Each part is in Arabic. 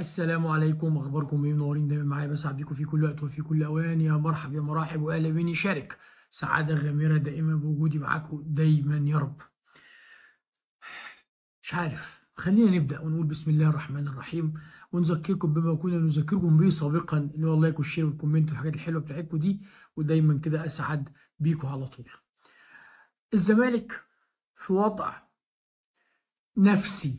السلام عليكم اخباركم ايه منورين دايما معايا بسعد بيكم في كل وقت وفي كل اوان يا مرحب يا مراحب واهلا بيني شارك سعاده غامره دائما بوجودي معاكم دايما يا رب مش عارف خلينا نبدا ونقول بسم الله الرحمن الرحيم ونذكركم بما كنا نذكركم به سابقا اللي هو اللايك والشير والكومنت والحاجات الحلوه بتاعتكم دي ودايما كده اسعد بيكم على طول الزمالك في وضع نفسي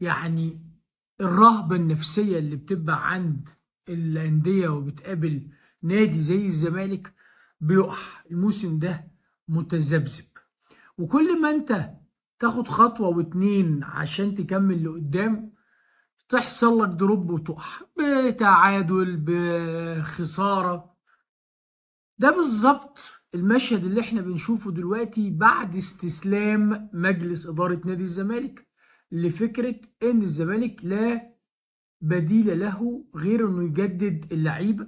يعني الرهبة النفسية اللي بتبقى عند الأندية وبتقابل نادي زي الزمالك بيقع الموسم ده متذبذب وكل ما انت تاخد خطوة واتنين عشان تكمل لقدام تحصل لك دروب وتقع بتعادل بخسارة ده بالظبط المشهد اللي احنا بنشوفه دلوقتي بعد استسلام مجلس إدارة نادي الزمالك لفكره ان الزمالك لا بديل له غير انه يجدد اللعيبه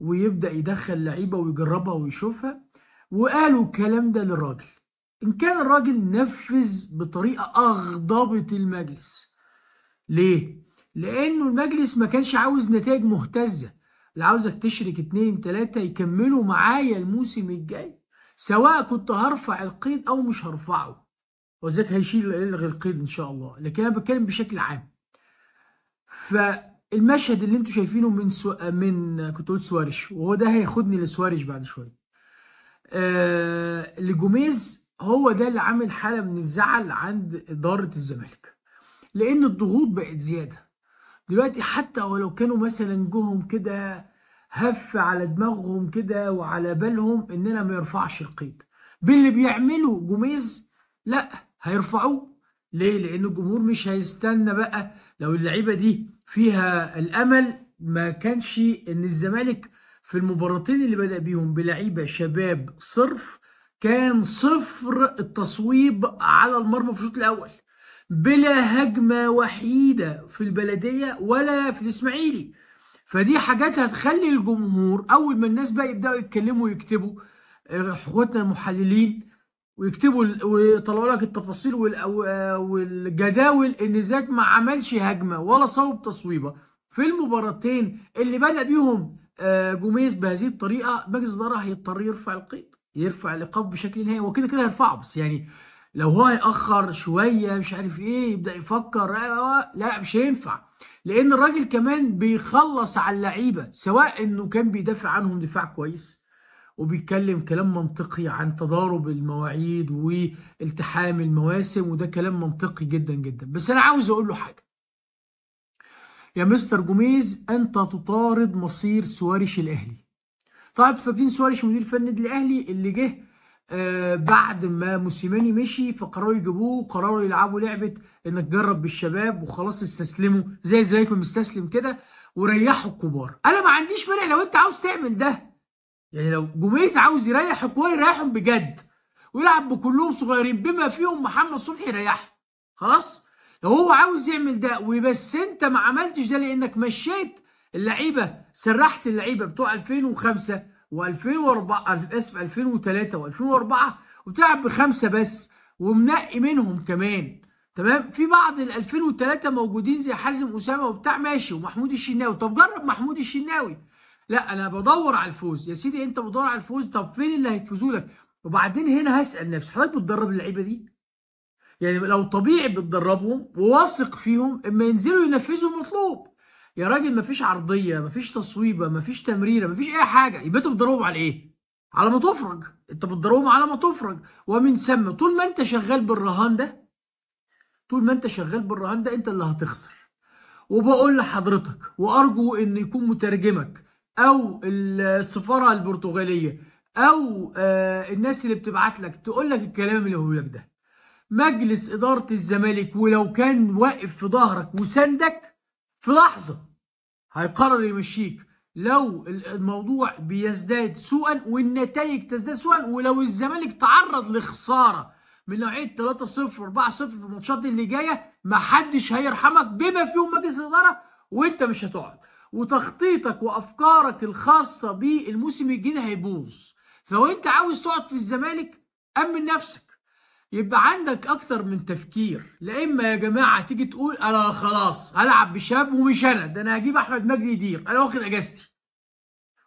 ويبدا يدخل لعيبه ويجربها ويشوفها وقالوا الكلام ده للراجل ان كان الراجل نفذ بطريقه اغضبت المجلس ليه لانه المجلس ما كانش عاوز نتائج مهتزه اللي عاوزك تشرك اتنين تلاته يكملوا معايا الموسم الجاي سواء كنت هرفع القيد او مش هرفعه وذاك هيشيل يلغي القيد ان شاء الله لكن انا بتكلم بشكل عام فالمشهد اللي انتوا شايفينه من سو... من كنت قلت سواريش وهو ده هياخدني لسواريش بعد شويه آه... لجوميز هو ده اللي عامل حاله من الزعل عند اداره الزمالك لان الضغوط بقت زياده دلوقتي حتى ولو كانوا مثلا جوهم كده هف على دماغهم كده وعلى بالهم ان انا ما يرفعش القيد باللي بيعمله جوميز لا هيرفعوه ليه؟ لأن الجمهور مش هيستنى بقى لو اللعيبة دي فيها الأمل ما كانش إن الزمالك في المباراتين اللي بدأ بيهم بلعيبة شباب صرف كان صفر التصويب على المرمى في الشوط الأول بلا هجمة وحيدة في البلدية ولا في الإسماعيلي فدي حاجات هتخلي الجمهور أول ما الناس بقى يبدأوا يتكلموا ويكتبوا آه، إخواتنا المحللين ويكتبوا ويطلعوا لك التفاصيل آه، والجداول ان زاك ما عملش هجمه ولا صوب تصويبه في المباراتين اللي بدا بيهم آه، جوميز بهذه الطريقه مجلس الاداره هيضطر يرفع القيد يرفع الايقاف بشكل نهائي وكده كده هيرفعه بس يعني لو هو هيأخر شويه مش عارف ايه يبدا يفكر آه، لا مش هينفع لان الراجل كمان بيخلص على اللعيبه سواء انه كان بيدافع عنهم دفاع كويس وبيتكلم كلام منطقي عن تضارب المواعيد والتحام المواسم وده كلام منطقي جدا جدا بس انا عاوز اقول له حاجه يا مستر جوميز انت تطارد مصير سواريش الاهلي طبعا فاكرين سواريش مدير فني الاهلي اللي جه آه بعد ما موسيماني مشي فقرروا يجيبوه قرروا يلعبوا لعبه انك تجرب بالشباب وخلاص استسلموا زي زيكم مستسلم كده وريحوا الكبار انا ما عنديش مانع لو انت عاوز تعمل ده يعني لو جوميز عاوز يريح الكوره يريحهم بجد ويلعب بكلهم صغيرين بما فيهم محمد صبحي يريحهم خلاص لو هو عاوز يعمل ده وبس انت ما عملتش ده لانك مشيت اللعيبه سرحت اللعيبه بتوع 2005 و2004 اسف 2003 و2004 وبتلعب بخمسه بس ومنقي منهم كمان تمام في بعض ال 2003 موجودين زي حازم اسامه وبتاع ماشي ومحمود الشناوي طب جرب محمود الشناوي لا انا بدور على الفوز يا سيدي انت بتدور على الفوز طب فين اللي هيفوزوا لك وبعدين هنا هسال نفسي حضرتك بتدرب اللعيبه دي يعني لو طبيعي بتدربهم وواثق فيهم اما ينزلوا ينفذوا المطلوب يا راجل مفيش عرضيه مفيش تصويبه مفيش تمريره مفيش اي حاجه يبقى انت بتدربهم على ايه على ما تفرج انت بتضربهم على ما تفرج ومن ثم طول ما انت شغال بالرهان ده طول ما انت شغال بالرهان ده انت اللي هتخسر وبقول لحضرتك وارجو ان يكون مترجمك او السفاره البرتغاليه او آه، الناس اللي بتبعت لك تقول لك الكلام اللي هو لك ده مجلس اداره الزمالك ولو كان واقف في ظهرك وساندك في لحظه هيقرر يمشيك لو الموضوع بيزداد سوءا والنتائج تزداد سوءا ولو الزمالك تعرض لخساره من نوعيه 3 0 4 0 في الماتشات اللي جايه محدش هيرحمك بما فيهم مجلس الاداره وانت مش هتقعد وتخطيطك وافكارك الخاصه بالموسم الجديد هيبوظ فلو انت عاوز تقعد في الزمالك امن نفسك يبقى عندك اكتر من تفكير لا اما يا جماعه تيجي تقول انا خلاص هلعب بشاب ومش انا ده انا هجيب احمد مجدي يدير انا واخد اجازتي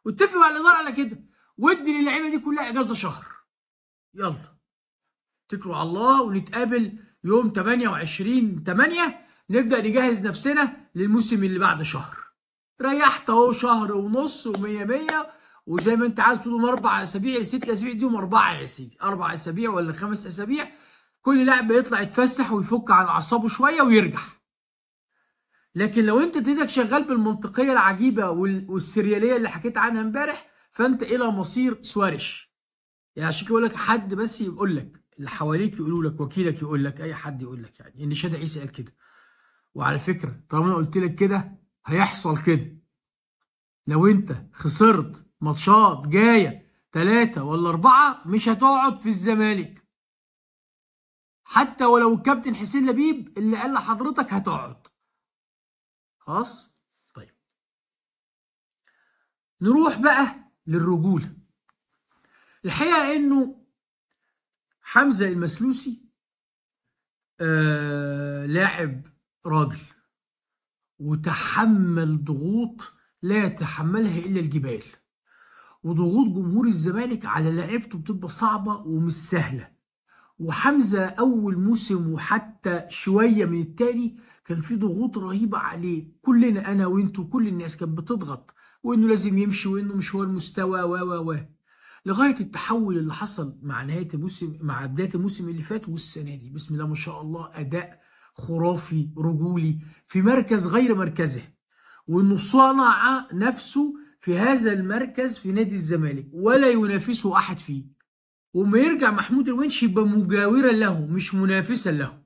واتفق مع الاداره على كده وادي للعيبه دي كلها اجازه شهر يلا اتكلوا على الله ونتقابل يوم 28 8 نبدا نجهز نفسنا للموسم اللي بعد شهر ريحت اهو شهر ونص و100 100 وزي ما انت عايز تقول اربع اسابيع ست اسابيع ديهم اربعه يا سيدي اربع اسابيع ولا خمس اسابيع كل لاعب بيطلع يتفسح ويفك عن اعصابه شويه ويرجع لكن لو انت ايدك شغال بالمنطقيه العجيبه والسرياليه اللي حكيت عنها امبارح فانت الى مصير سوارش يعني عشان يقول لك حد بس يقول لك اللي حواليك يقولوا لك وكيلك يقول لك اي حد يقول لك يعني ان شاد عيسى قال كده وعلى فكره طالما انا قلت لك كده هيحصل كده لو انت خسرت ماتشات جايه ثلاثة ولا أربعة مش هتقعد في الزمالك حتى ولو الكابتن حسين لبيب اللي قال لحضرتك هتقعد خلاص طيب نروح بقى للرجولة الحقيقة انه حمزة المسلوسي آه لاعب راجل وتحمل ضغوط لا يتحملها الا الجبال وضغوط جمهور الزمالك على لعيبته بتبقى صعبه ومش سهله وحمزه اول موسم وحتى شويه من التاني كان في ضغوط رهيبه عليه كلنا انا وانتو كل الناس كانت بتضغط وانه لازم يمشي وانه مش هو المستوى و و و لغايه التحول اللي حصل مع نهايه الموسم مع بدايه الموسم اللي فات والسنه دي بسم الله ما شاء الله اداء خرافي رجولي في مركز غير مركزه وانه صنع نفسه في هذا المركز في نادي الزمالك ولا ينافسه احد فيه وما يرجع محمود الونش يبقى مجاورا له مش منافسا له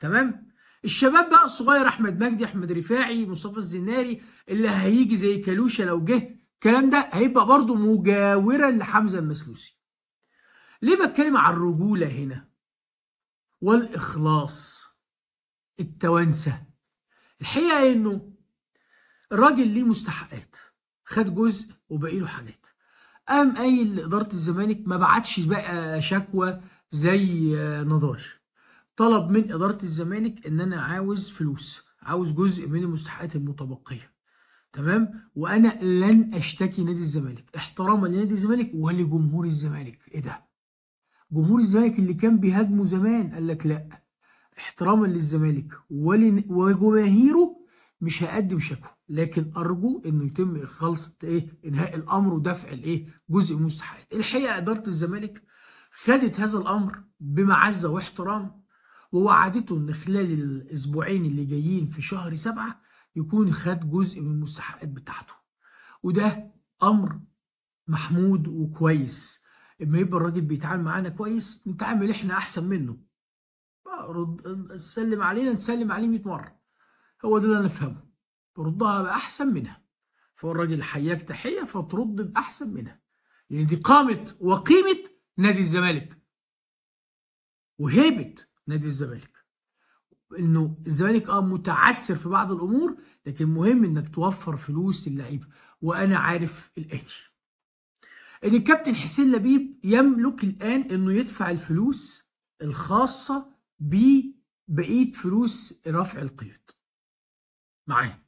تمام الشباب بقى الصغير احمد مجدي احمد رفاعي مصطفى الزناري اللي هيجي زي كلوشه لو جه الكلام ده هيبقى برضه مجاورا لحمزه المسلوسي ليه بتكلم عن الرجوله هنا والاخلاص التوانسه الحقيقه انه الراجل ليه مستحقات خد جزء وباقي له حاجات قام قايل لاداره الزمالك ما بعتش بقى شكوى زي نضال طلب من اداره الزمالك ان انا عاوز فلوس عاوز جزء من المستحقات المتبقيه تمام وانا لن اشتكي نادي الزمالك احتراما لنادي الزمالك ولجمهور الزمالك ايه ده جمهور الزمالك اللي كان بيهاجمه زمان قال لك لا احتراما للزمالك وجماهيره مش هقدم شكوى لكن ارجو انه يتم خلص ايه انهاء الامر ودفع الايه جزء من المستحقات الحقيقه اداره الزمالك خدت هذا الامر بمعزه واحترام ووعدته ان خلال الاسبوعين اللي جايين في شهر سبعة يكون خد جزء من المستحقات بتاعته وده امر محمود وكويس اما يبقى الراجل بيتعامل معانا كويس نتعامل احنا احسن منه رد سلم علينا نسلم عليه 100 مره هو ده اللي انا افهمه ردها باحسن منها فالراجل حياك تحيه فترد باحسن منها لان يعني دي قامه وقيمه نادي الزمالك وهيبه نادي الزمالك انه الزمالك اه متعسر في بعض الامور لكن مهم انك توفر فلوس للعيبه وانا عارف الاتي ان الكابتن حسين لبيب يملك الان انه يدفع الفلوس الخاصه ببقيه بقيه فلوس رفع القيد معاه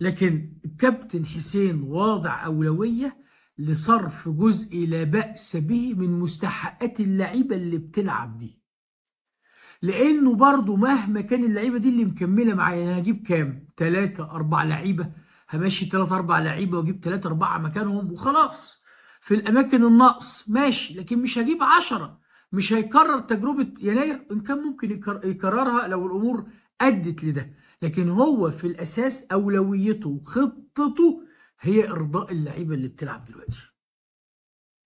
لكن الكابتن حسين واضع اولويه لصرف جزء لا باس به من مستحقات اللعيبه اللي بتلعب دي لانه برضه مهما كان اللعيبه دي اللي مكمله معايا يعني انا هجيب كام ثلاثه اربع لعيبه همشي ثلاثة أربع لعيبه واجيب ثلاثة أربعة مكانهم وخلاص في الاماكن النقص ماشي لكن مش هجيب 10 مش هيكرر تجربة يناير إن كان ممكن يكررها لو الأمور أدت لده لكن هو في الأساس أولويته وخطته هي إرضاء اللعيبة اللي بتلعب دلوقتي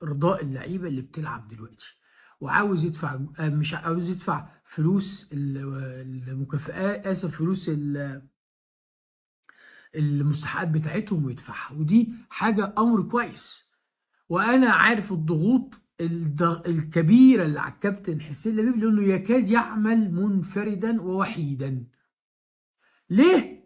إرضاء اللعيبة اللي بتلعب دلوقتي وعاوز يدفع آه، مش عاوز يدفع فلوس المكافآت آسف فلوس المستحقات بتاعتهم ويدفعها ودي حاجة أمر كويس وأنا عارف الضغوط الكبيره اللي على الكابتن حسين لبيب لانه يكاد يعمل منفردا ووحيدا ليه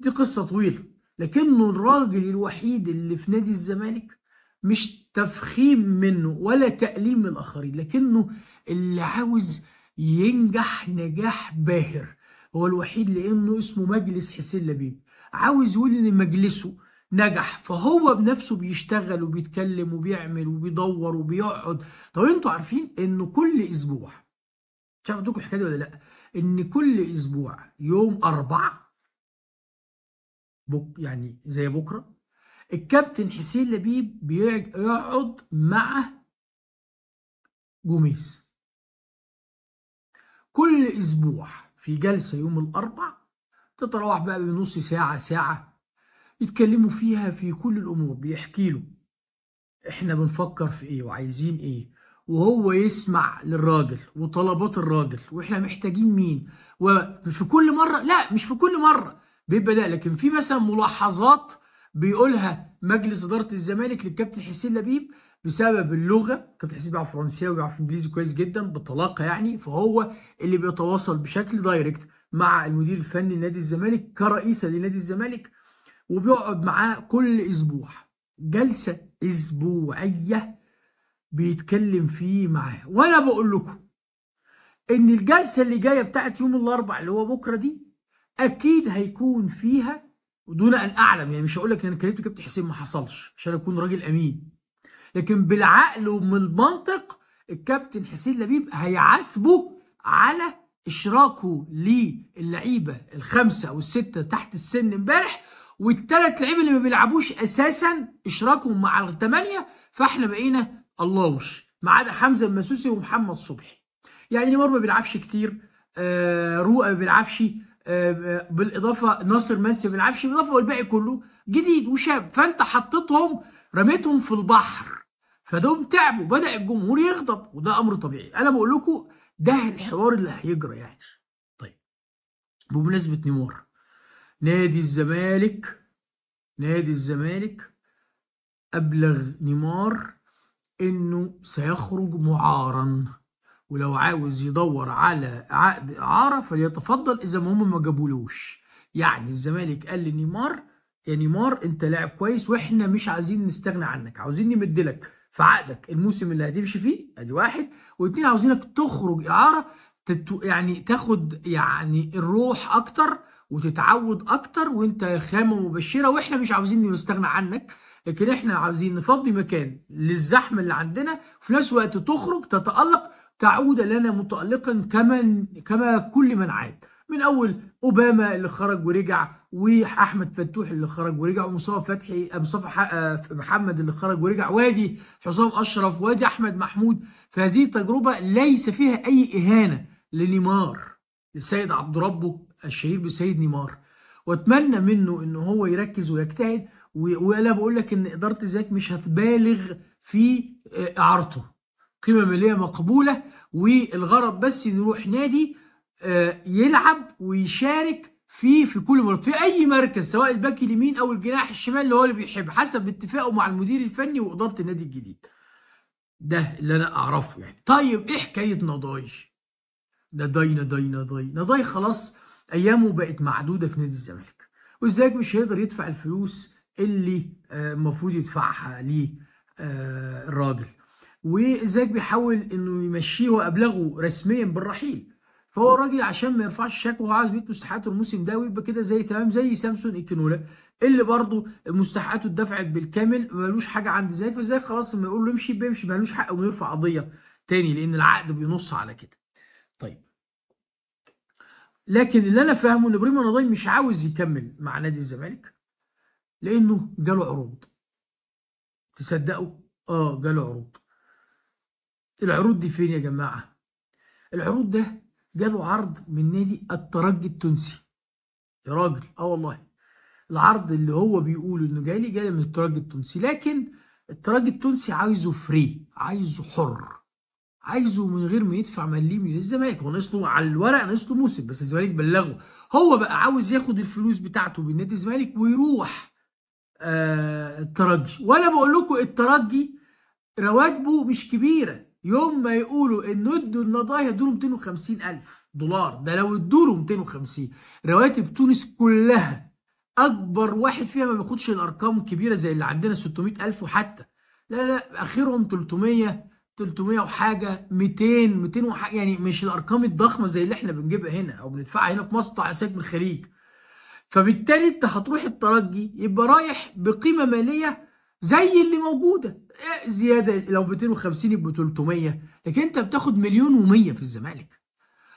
دي قصه طويله لكنه الراجل الوحيد اللي في نادي الزمالك مش تفخيم منه ولا تأليم الآخرين لكنه اللي عاوز ينجح نجاح باهر هو الوحيد لأنه اسمه مجلس حسين لبيب عاوز يقول إن مجلسه نجح فهو بنفسه بيشتغل وبيتكلم وبيعمل وبيدور وبيقعد طب انتوا عارفين ان كل اسبوع مش عارف عندكم الحكايه ولا لا ان كل اسبوع يوم اربع بك يعني زي بكره الكابتن حسين لبيب بيقعد مع جوميز كل اسبوع في جلسه يوم الاربع تتراوح بقى بنص ساعه ساعه يتكلموا فيها في كل الأمور بيحكي له إحنا بنفكر في إيه وعايزين إيه وهو يسمع للراجل وطلبات الراجل وإحنا محتاجين مين وفي كل مرة لا مش في كل مرة بيبقى ده لكن في مثلا ملاحظات بيقولها مجلس إدارة الزمالك للكابتن حسين لبيب بسبب اللغه كابتن حسين بيعرف فرنساوي وبيعرف انجليزي كويس جدا بطلاقه يعني فهو اللي بيتواصل بشكل دايركت مع المدير الفني لنادي الزمالك كرئيسه لنادي الزمالك وبيقعد معاه كل اسبوع جلسه اسبوعيه بيتكلم فيه معاه وانا بقول لكم ان الجلسه اللي جايه بتاعت يوم الاربع اللي هو بكره دي اكيد هيكون فيها ودون ان اعلم يعني مش هقول لك ان انا كلمت كابتن حسين ما حصلش عشان اكون راجل امين لكن بالعقل ومن المنطق الكابتن حسين لبيب هيعاتبه على اشراكه للعيبه الخمسه او السته تحت السن امبارح والثلاث لعيبه اللي ما بيلعبوش اساسا اشراكهم مع الثمانيه فاحنا بقينا اللهوش ما عدا حمزه المسوسي ومحمد صبحي يعني نيمار ما بيلعبش كتير آه رؤى ما بيلعبش آه بالاضافه ناصر منسي ما بيلعبش بالاضافه والباقي كله جديد وشاب فانت حطيتهم رميتهم في البحر فدوم تعبوا بدا الجمهور يغضب وده امر طبيعي انا بقول لكم ده الحوار اللي هيجرى يعني طيب بمناسبه نيمار نادي الزمالك نادي الزمالك أبلغ نيمار إنه سيخرج معارا ولو عاوز يدور على عقد إعارة فليتفضل إذا ما هم ما جابولوش يعني الزمالك قال لنيمار يا نيمار أنت لاعب كويس وإحنا مش عايزين نستغنى عنك عاوزين نمدلك في عقدك الموسم اللي هتمشي فيه ادي واحد واثنين عاوزينك تخرج اعاره تتو يعني تاخد يعني الروح اكتر وتتعود اكتر وانت خامه مبشره واحنا مش عاوزين نستغنى عنك لكن احنا عاوزين نفضي مكان للزحمه اللي عندنا في نفس الوقت تخرج تتالق تعود لنا متالقا كما كما كل من عاد من اول اوباما اللي خرج ورجع واحمد فتوح اللي خرج ورجع ومصطفى فتحي آه، مصطفى آه، محمد اللي خرج ورجع وادي حسام اشرف وادي احمد محمود فهذه التجربه ليس فيها اي اهانه لنيمار للسيد عبد ربه الشهير بسيد نيمار واتمنى منه ان هو يركز ويجتهد وانا بقول لك ان اداره الزمالك مش هتبالغ في آه، اعارته قيمه ماليه مقبوله والغرض بس نروح نادي آه، يلعب ويشارك في في كل مرة في اي مركز سواء الباك اليمين او الجناح الشمال اللي هو اللي بيحب حسب اتفاقه مع المدير الفني واداره النادي الجديد ده اللي انا اعرفه يعني طيب ايه حكايه نضاي نضاي نضاي نضاي نضاي خلاص ايامه بقت معدوده في نادي الزمالك والزمالك مش هيقدر يدفع الفلوس اللي آه، المفروض يدفعها للراجل آه، والزمالك بيحاول انه يمشيه وابلغه رسميا بالرحيل فهو الراجل عشان ما يرفعش شكوى هو عايز بيت مستحقاته الموسم ده ويبقى كده زي تمام زي سامسون الكنولا اللي برضه مستحقاته اتدفعت بالكامل ملوش حاجه عند الزمالك فالزمالك خلاص لما يقول له امشي بيمشي ملوش حق ويرفع قضيه تاني لان العقد بينص على كده. طيب لكن اللي انا فاهمه ان ابراهيم النضاي مش عاوز يكمل مع نادي الزمالك لانه جاله عروض تصدقوا اه جاله عروض العروض دي فين يا جماعه العروض ده جاله عرض من نادي الترجي التونسي يا راجل اه والله العرض اللي هو بيقول انه جالي جالي من الترجي التونسي لكن الترجي التونسي عايزه فري عايزه حر عايزه من غير ما يدفع مليم من الزمالك هو ناقص على الورق نصته موسم بس الزمالك بلغه هو بقى عاوز ياخد الفلوس بتاعته من نادي الزمالك ويروح آه الترجي وانا بقول لكم الترجي رواتبه مش كبيره يوم ما يقولوا انه ادوا النضايا ادوا 250 الف دولار ده لو ادوا له 250 رواتب تونس كلها اكبر واحد فيها ما بياخدش الارقام كبيره زي اللي عندنا 600 الف وحتى لا لا اخرهم 300 300 وحاجه 200 200 وحاجه يعني مش الارقام الضخمه زي اللي احنا بنجيبها هنا او بندفعها هنا في مصر على سبيل الخليج فبالتالي انت هتروح الترجي يبقى رايح بقيمه ماليه زي اللي موجوده آه، زياده لو 250 يبقى 300 لكن انت بتاخد مليون و100 في الزمالك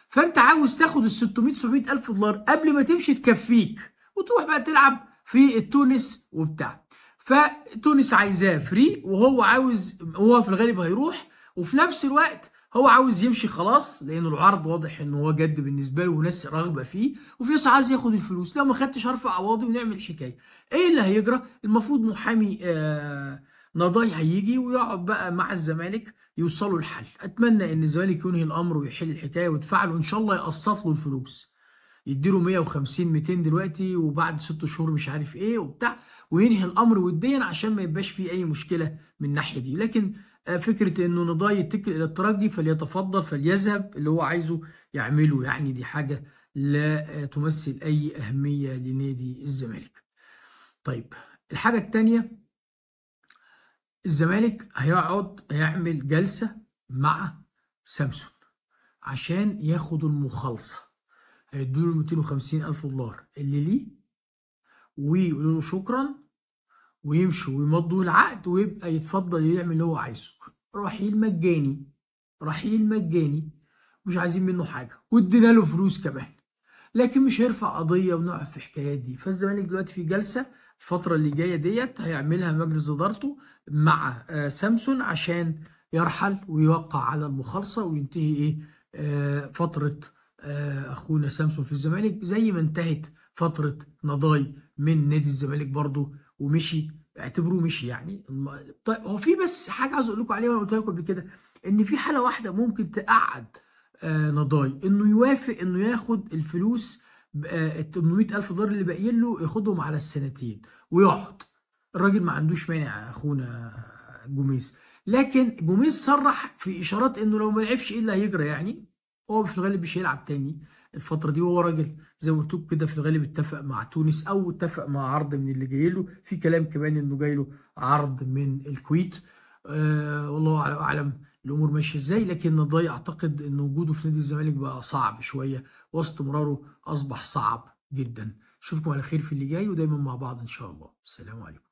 فانت عاوز تاخد ال 600 700 الف دولار قبل ما تمشي تكفيك وتروح بقى تلعب في التونس وبتاع فتونس عايزاه فري وهو عاوز هو في الغالب هيروح وفي نفس الوقت هو عاوز يمشي خلاص لان العرض واضح ان هو جد بالنسبه له وناس راغبه فيه وفي ناس عايز ياخد الفلوس لو ما خدتش هرفع قواضي ونعمل حكايه ايه اللي هيجرى المفروض محامي آه نضاي هيجي ويقعد بقى مع الزمالك يوصلوا الحل اتمنى ان الزمالك ينهي الامر ويحل الحكايه ويدفع له ان شاء الله يقسط له الفلوس يديله 150 200 دلوقتي وبعد ست شهور مش عارف ايه وبتاع وينهي الامر وديا عشان ما يبقاش فيه اي مشكله من الناحيه دي لكن آه، فكره انه نضاي يتكل الى الترجي فليتفضل فليذهب اللي هو عايزه يعمله يعني دي حاجه لا آه، تمثل اي اهميه لنادي الزمالك. طيب الحاجه الثانيه الزمالك هيقعد هيعمل جلسه مع سامسون عشان ياخد المخالصه هيدوا له 250 الف دولار اللي ليه ويقولوا له شكرا ويمشوا ويمضوا العقد ويبقى يتفضل يعمل اللي هو عايزه رحيل مجاني رحيل مجاني مش عايزين منه حاجه وادينا له فلوس كمان لكن مش هيرفع قضيه ونقع في الحكايات دي فالزمالك دلوقتي في جلسه الفتره اللي جايه ديت هيعملها مجلس ادارته مع آه، سامسون عشان يرحل ويوقع على المخالصه وينتهي ايه آه، فتره آه، اخونا سامسون في الزمالك زي ما انتهت فتره نضاي من نادي الزمالك برضه ومشي اعتبروه مشي يعني طيب هو في بس حاجه عايز اقول لكم عليها وانا قلت لكم قبل كده ان في حاله واحده ممكن تقعد آه، نضاي انه يوافق انه ياخد الفلوس آه، ال 800000 دولار اللي باقيين له ياخدهم على السنتين ويقعد الراجل ما عندوش مانع اخونا جوميز لكن جوميز صرح في اشارات انه لو ما لعبش ايه اللي هيجرى يعني هو في الغالب مش هيلعب تاني الفترة دي وهو راجل زي ما قلت لكم كده في الغالب اتفق مع تونس أو اتفق مع عرض من اللي جاي له في كلام كمان إنه جاي له عرض من الكويت آه والله أعلم الأمور ماشية إزاي لكن نضاي أعتقد إن وجوده في نادي الزمالك بقى صعب شوية واستمراره أصبح صعب جدا أشوفكم على خير في اللي جاي ودايما مع بعض إن شاء الله السلام عليكم